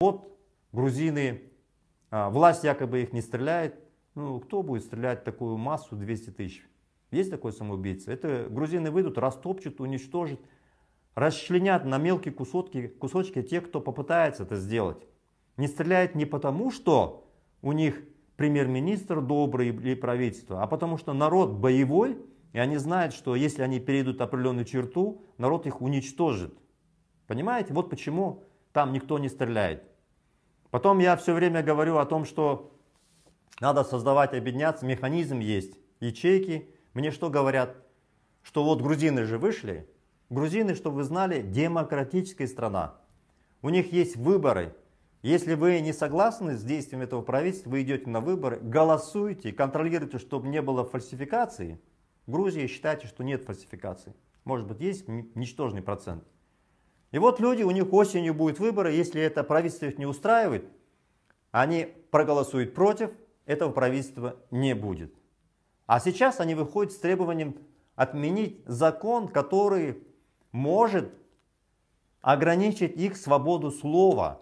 Вот грузины, а, власть якобы их не стреляет. Ну, кто будет стрелять такую массу 200 тысяч? Есть такой самоубийца? Это грузины выйдут, растопчут, уничтожат, расчленят на мелкие кусочки, кусочки те, кто попытается это сделать. Не стреляет не потому, что у них премьер-министр добрый или правительство, а потому что народ боевой, и они знают, что если они перейдут определенную черту, народ их уничтожит. Понимаете? Вот почему там никто не стреляет. Потом я все время говорю о том, что надо создавать, объединяться, механизм есть, ячейки. Мне что говорят? Что вот грузины же вышли. Грузины, чтобы вы знали, демократическая страна. У них есть выборы. Если вы не согласны с действием этого правительства, вы идете на выборы, голосуйте, контролируйте, чтобы не было фальсификации. В Грузии считайте, что нет фальсификации. Может быть, есть ничтожный процент. И вот люди, у них осенью будут выборы, если это правительство их не устраивает, они проголосуют против, этого правительства не будет. А сейчас они выходят с требованием отменить закон, который может ограничить их свободу слова.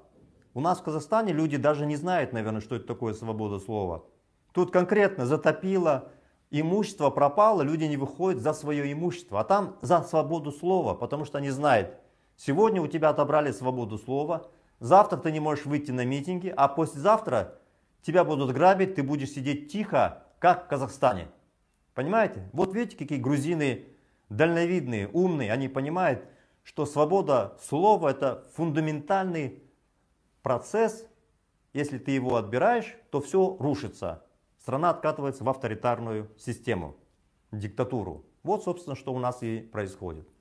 У нас в Казахстане люди даже не знают, наверное, что это такое свобода слова. Тут конкретно затопило, имущество пропало, люди не выходят за свое имущество, а там за свободу слова, потому что они знают, Сегодня у тебя отобрали свободу слова, завтра ты не можешь выйти на митинги, а послезавтра тебя будут грабить, ты будешь сидеть тихо, как в Казахстане. Понимаете? Вот видите, какие грузины дальновидные, умные, они понимают, что свобода слова это фундаментальный процесс. Если ты его отбираешь, то все рушится. Страна откатывается в авторитарную систему, диктатуру. Вот, собственно, что у нас и происходит.